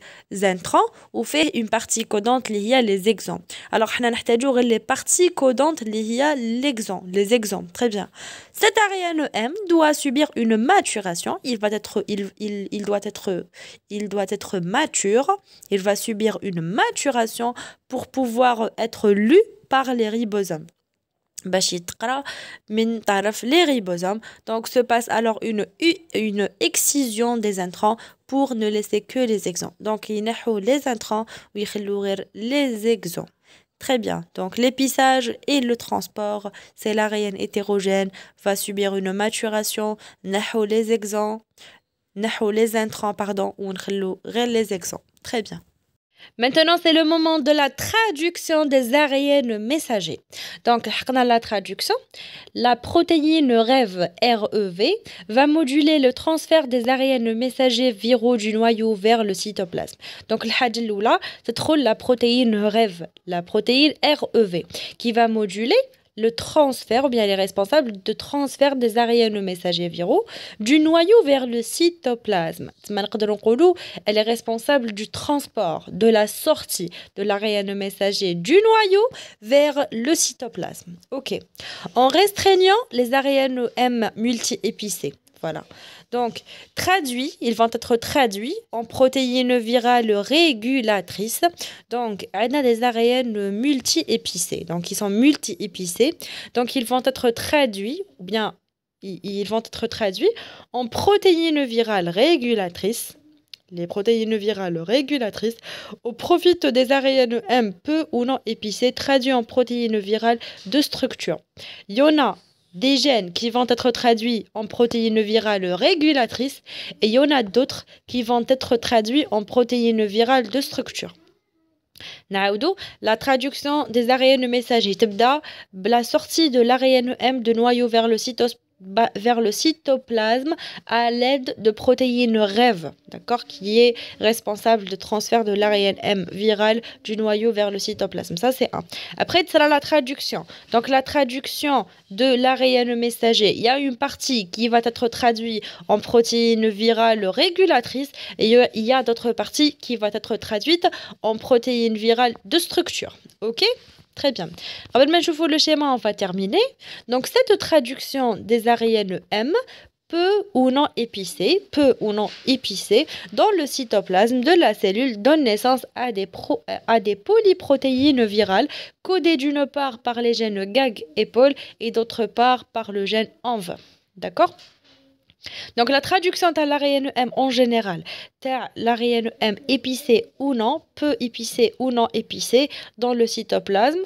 intrants ou fait une partie codante liée les exons. Alors, on a les parties codantes liées l'exon, les exons. Très bien. Cet Ariane M doit subir une maturation. Il, va être, il, doit être, il doit être mature. Il va subir une maturation pour pouvoir être lu par les ribosomes. Donc se passe alors une, une excision des intrants pour ne laisser que les exons. Donc il les intrants ou les exons. Très bien. Donc l'épissage et le transport, c'est l'arène hétérogène, va subir une maturation, les exempts, les intrants, pardon, ou les exempts. Très bien. Maintenant, c'est le moment de la traduction des aériennes messagers. Donc, la traduction, la protéine REV, REV va moduler le transfert des aériennes messagers viraux du noyau vers le cytoplasme. Donc, le c'est trop la protéine REV, la protéine REV, qui va moduler le transfert, ou bien elle est responsable de transfert des ARN messagers viraux du noyau vers le cytoplasme. Elle est responsable du transport, de la sortie de l'ARN messager du noyau vers le cytoplasme. Ok. En restreignant les m multi-épicés, voilà. Donc, traduits, ils vont être traduits en protéines virales régulatrices. Donc, on a des ARN multi épicées Donc, ils sont multi épicées Donc, ils vont être traduits, ou bien, ils vont être traduits en protéines virales régulatrices les protéines virales régulatrices, au profit des ARN M peu ou non épicées, traduits en protéines virales de structure. Il y en a des gènes qui vont être traduits en protéines virales régulatrices et il y en a d'autres qui vont être traduits en protéines virales de structure. La traduction des ARN messagers la sortie de l'ARN M de noyau vers le cytos vers le cytoplasme à l'aide de protéines rêves, d'accord, qui est responsable de transfert de l'ARNM viral du noyau vers le cytoplasme. Ça, c'est un. Après, c'est la traduction. Donc, la traduction de l'ARN messager, il y a une partie qui va être traduite en protéines virales régulatrices et il y a d'autres parties qui vont être traduites en protéines virales de structure. OK Très bien. Alors, je vous le schéma, on va terminer. Donc, cette traduction des ariennes M peut ou non épicer peu ou non dans le cytoplasme de la cellule donne naissance à des, à des polyprotéines virales codées d'une part par les gènes GAG et POL et d'autre part par le gène Env. D'accord donc la traduction de l'ARNM, en général, l'ARNEM épicée ou non, peu épicée ou non épicée, dans le cytoplasme,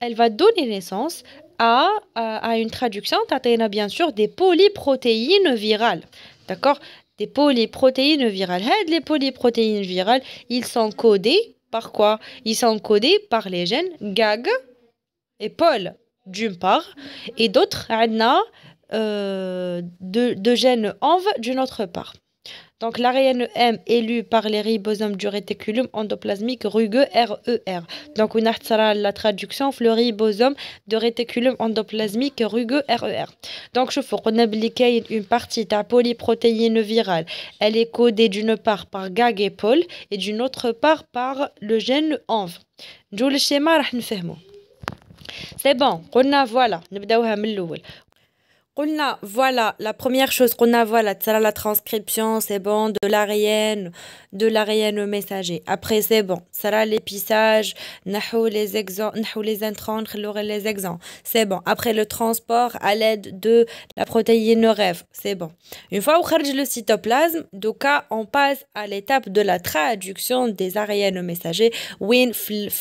elle va donner naissance à, à, une traduction, a bien sûr des polyprotéines virales. D'accord Des polyprotéines virales. Les polyprotéines virales, ils sont codés par quoi Ils sont codés par les gènes GAG et POL d'une part, et d'autres, on euh, de, de gènes d'une autre part. Donc l'ARN M élu par les ribosomes du réticulum endoplasmique rugueux RER. E Donc on a la traduction le ribosome de réticulum endoplasmique rugueux RER. E Donc je vous qu'on une partie de la polyprotéine virale. Elle est codée d'une part par GAG et POL et d'une autre part par le gène env. C'est bon, on a voilà, voilà, la première chose qu'on a, voilà, la transcription, c'est bon, de l'ARN, de l'ARN au messager. Après, c'est bon, ça l'épissage, les les les C'est bon. Après, le transport à l'aide de la protéine rêve, c'est bon. Une fois où le cytoplasme, donc on passe à l'étape de la traduction des ARN au messager, win,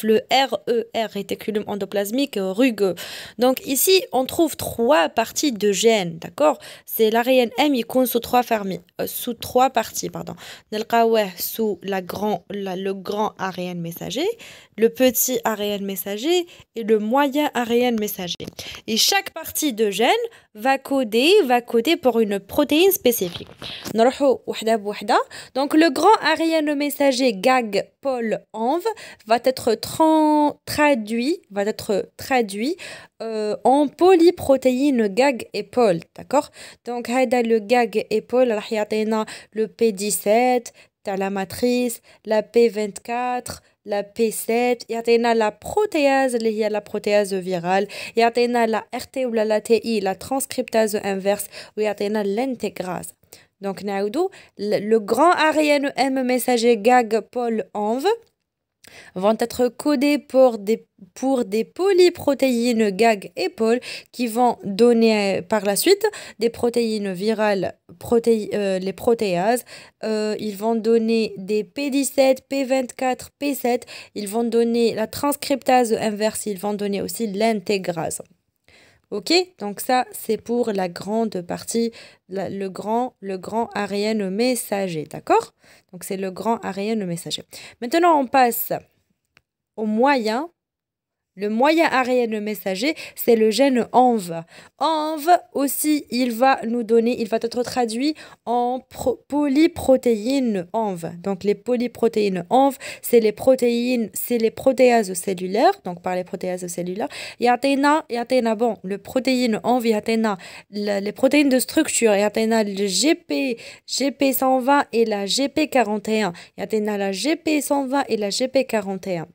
le RER, réticulum endoplasmique rugueux. Donc ici, on trouve trois parties de gène, d'accord C'est l'ARNm M, il compte sous trois, fermi, euh, sous trois parties. Pardon. Sous la grand, le grand ARN messager, le petit ARN messager et le moyen ARN messager. Et chaque partie de gène va coder, va coder pour une protéine spécifique. Donc le grand ARN messager GAG pol env va être traduit, va être traduit euh, en polyprotéines GAG et d'accord Donc, هذا le gag épaule, راح يعطينا le P17 la matrice, la P24, la P7, يعطينا la protéase اللي هي la protéase virale, يعطينا la RT ou la TI, la transcriptase inverse ou a l'intégrase. Donc, avons le grand ARN M messager gag Paul anv vont être codés pour des, polyprotéines GAG et POL qui vont donner par la suite des protéines virales, euh, les protéases. Euh, ils vont donner des P17, P24, P7. Ils vont donner la transcriptase inverse. Ils vont donner aussi l'intégrase. Ok, donc ça c'est pour la grande partie, le grand, le grand Ariane messager, d'accord Donc c'est le grand Ariane messager. Maintenant on passe au moyen le moyen ARN messager, c'est le gène ANV. ANV aussi, il va nous donner, il va être traduit en polyprotéines ANV. Donc les polyprotéines ANV, c'est les protéines, c'est les protéases cellulaires, donc par les protéases cellulaires. Et Athéna, bon, le protéine ANV, et Athéna, les protéines de structure, et Athéna, le GP, GP120 et la GP41. Et Athéna, la GP120 et la GP41.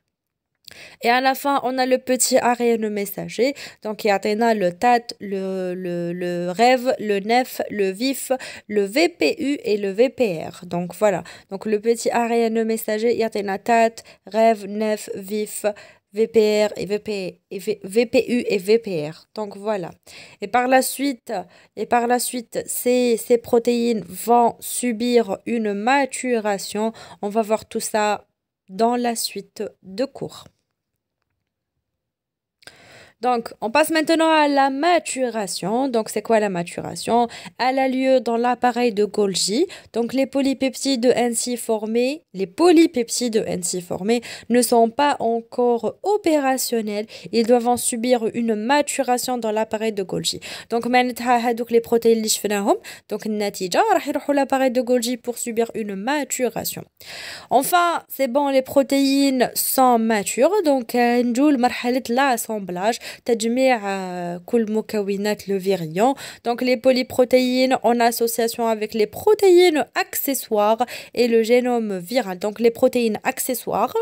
Et à la fin, on a le petit ARN messager. Donc, il y a le TAT, le, le, le rêve, le NEF, le VIF, le VPU et le VPR. Donc, voilà. Donc, le petit ARN messager, il y a TAT, rêve, NEF, VIF, VPR et, VPU et VPR. Donc voilà. Et par la suite, et par la suite ces, ces protéines vont subir une maturation. On va voir tout ça dans la suite de cours. Donc, on passe maintenant à la maturation. Donc, c'est quoi la maturation Elle a lieu dans l'appareil de Golgi. Donc, les polypeptides ainsi formés, les polypeptides ainsi formés ne sont pas encore opérationnels. Ils doivent en subir une maturation dans l'appareil de Golgi. Donc, donc les protéines donc natija l'appareil de Golgi pour subir une maturation. Enfin, c'est bon, les protéines sont matures. Donc, l'assemblage تجميع كل مكونات le virion donc les polyprotéines en association avec les protéines accessoires et le génome viral donc les protéines accessoires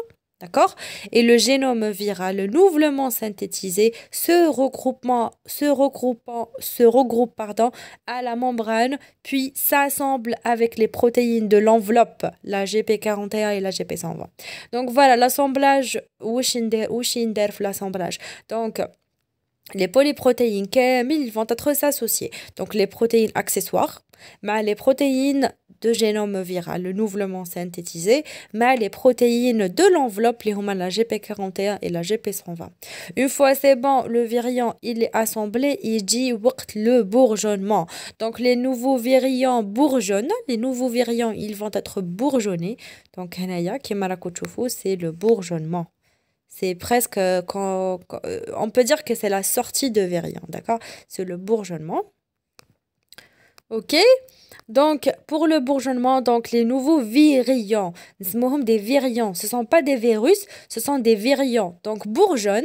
D'accord Et le génome viral nouvellement synthétisé se, regroupement, se, regroupant, se regroupe pardon, à la membrane, puis s'assemble avec les protéines de l'enveloppe, la GP41 et la GP120. Donc voilà, l'assemblage, l'assemblage. Donc, les polyprotéines ils vont être associés. donc les protéines accessoires mais les protéines de génome viral le nouvellement synthétisé mais les protéines de l'enveloppe les humains la GP41 et la GP120 une fois c'est bon le virion il est assemblé il dit le bourgeonnement donc les nouveaux virions bourgeonnent les nouveaux virions ils vont être bourgeonnés donc c'est le bourgeonnement c'est presque euh, quand, euh, on peut dire que c'est la sortie de Vérien, d'accord C'est le bourgeonnement. OK donc, pour le bourgeonnement, donc les nouveaux virions, des virions, ce ne sont pas des virus, ce sont des virions. Donc, bourgeonnent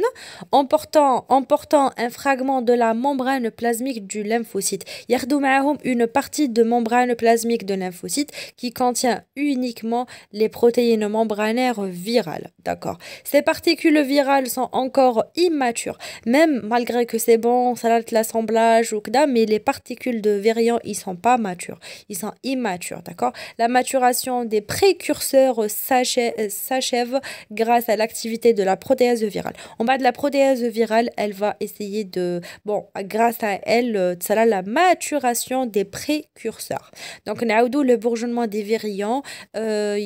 en portant, un fragment de la membrane plasmique du lymphocyte. a une partie de membrane plasmique de lymphocyte qui contient uniquement les protéines membranaires virales. D'accord Ces particules virales sont encore immatures, même malgré que c'est bon, ça l'assemblage ou que mais les particules de virions, ils sont pas matures ils sont immatures, d'accord La maturation des précurseurs s'achève grâce à l'activité de la protéase virale. En bas de la protéase virale, elle va essayer de... Bon, grâce à elle, ça a la maturation des précurseurs. Donc, Naoudou, le bourgeonnement des virions, euh,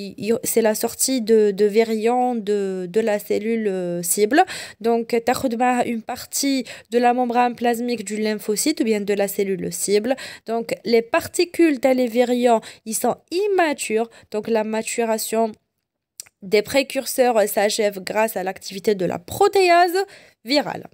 c'est la sortie de, de virions de, de la cellule euh, cible. Donc, Tachoudma, une partie de la membrane plasmique du lymphocyte ou bien de la cellule cible. Donc, les particules les virions, ils sont immatures. Donc la maturation des précurseurs s'achève grâce à l'activité de la protéase virale.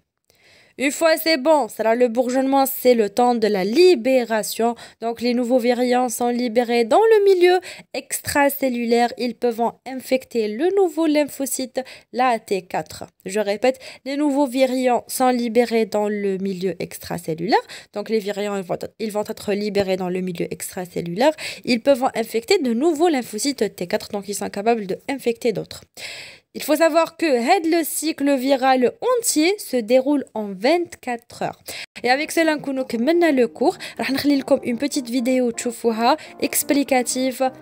Une fois c'est bon, le bourgeonnement, c'est le temps de la libération. Donc les nouveaux virions sont libérés dans le milieu extracellulaire. Ils peuvent infecter le nouveau lymphocyte, la T4. Je répète, les nouveaux virions sont libérés dans le milieu extracellulaire. Donc les virions ils vont, être libérés dans le milieu extracellulaire. Ils peuvent infecter de nouveaux lymphocytes T4, donc ils sont capables d'infecter d'autres. Il faut savoir que head le cycle viral entier se déroule en 24 heures. Et avec cela, nous avons le cours. Nous allons vous une petite vidéo explicative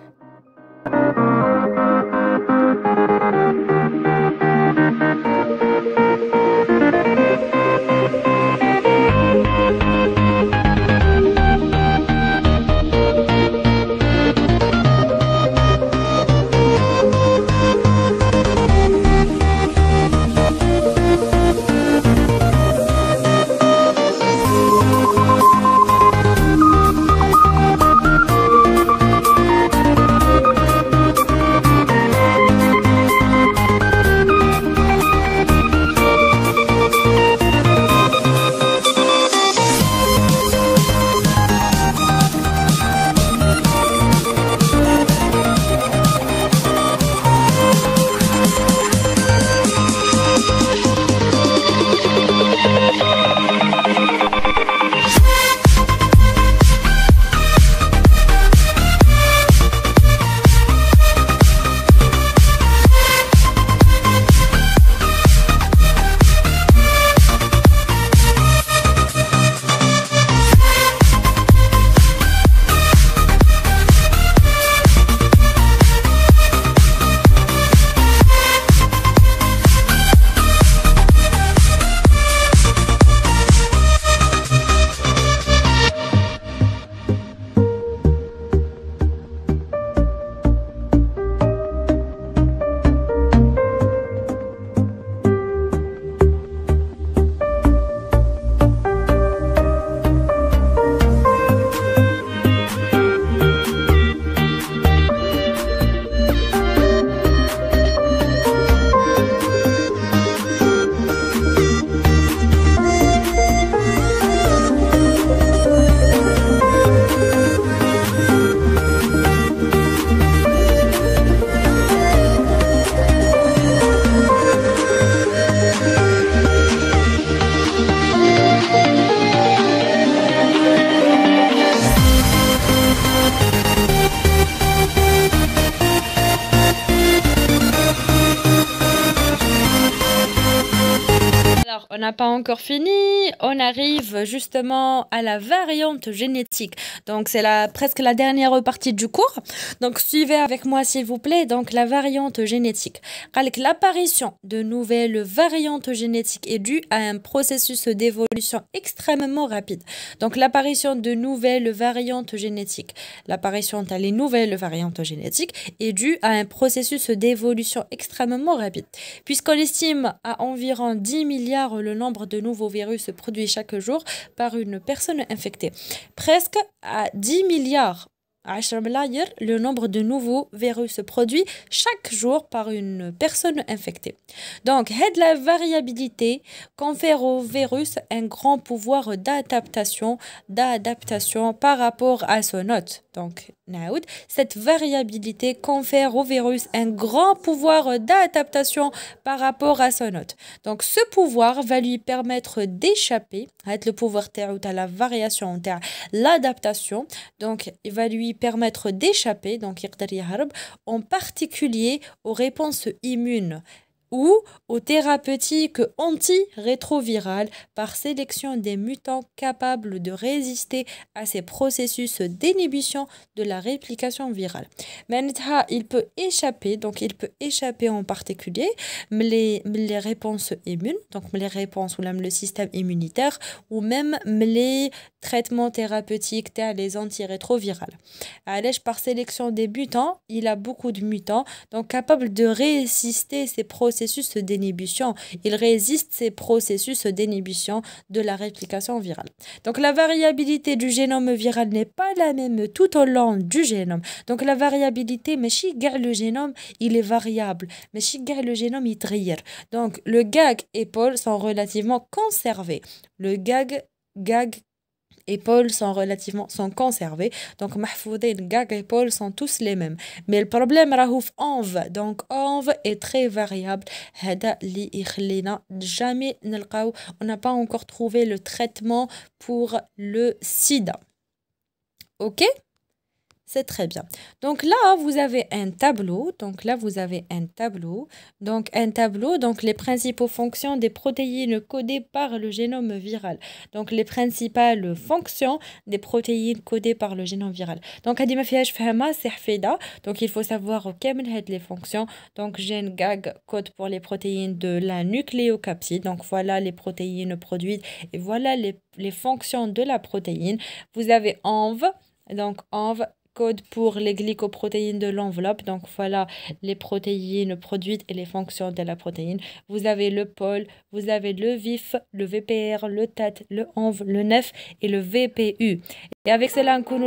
pas encore fini. On arrive justement à la variante génétique. Donc, c'est la, presque la dernière partie du cours. Donc, suivez avec moi, s'il vous plaît. Donc, la variante génétique. L'apparition de nouvelles variantes génétiques est due à un processus d'évolution extrêmement rapide. Donc, l'apparition de nouvelles variantes génétiques. L'apparition des nouvelles variantes génétiques est due à un processus d'évolution extrêmement rapide. Puisqu'on estime à environ 10 milliards le nombre nombre de nouveaux virus produits chaque jour par une personne infectée. Presque à 10 milliards le nombre de nouveaux virus se produit chaque jour par une personne infectée. Donc, la variabilité confère au virus un grand pouvoir d'adaptation, d'adaptation par rapport à son hôte. Donc, cette variabilité confère au virus un grand pouvoir d'adaptation par rapport à son hôte. Donc, ce pouvoir va lui permettre d'échapper, être le pouvoir à la variation, terre l'adaptation. Donc, il va lui permettre d'échapper, donc, en particulier aux réponses immunes ou aux thérapeutiques antirétrovirales par sélection des mutants capables de résister à ces processus d'inhibition de la réplication virale. Mais il peut échapper, donc il peut échapper en particulier les, les réponses immunes, donc les réponses ou le système immunitaire, ou même les traitements thérapeutiques, les antirétrovirales. Allège par sélection des mutants, il a beaucoup de mutants, donc capables de résister ces processus processus Il résiste ces processus d'inhibition de la réplication virale. Donc la variabilité du génome viral n'est pas la même tout au long du génome. Donc la variabilité, mais si le génome, il est variable. Mais si le génome, il trière. Donc le gag et Paul sont relativement conservés. Le gag gag épaules sont relativement sont conservées donc mahfoudé gag épaules sont tous les mêmes mais le problème rahouf env donc env est très variable hada li ikhlina jamais on n'a pas encore trouvé le traitement pour le sida OK c'est très bien. Donc là, vous avez un tableau. Donc là, vous avez un tableau. Donc un tableau, donc les principaux fonctions des protéines codées par le génome viral. Donc les principales fonctions des protéines codées par le génome viral. Donc Donc il faut savoir quelles sont les fonctions. Donc gène GAG code pour les protéines de la nucléocapside. Donc voilà les protéines produites et voilà les, les fonctions de la protéine. Vous avez ENV. Donc, env, code pour les glycoprotéines de l'enveloppe. Donc voilà les protéines produites et les fonctions de la protéine. Vous avez le pôle, vous avez le VIF, le VPR, le TAT, le ENV, le NEF et le VPU. Et avec cela, nous avons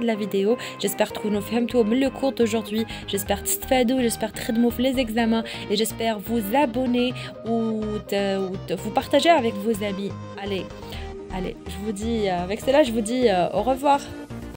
de la vidéo. J'espère que vous avez compris le cours d'aujourd'hui. J'espère que vous j'espère de vous les examens et j'espère vous abonner ou, vous partager avec vos amis. Allez, allez, je vous dis, euh, avec cela, je vous dis euh, au revoir.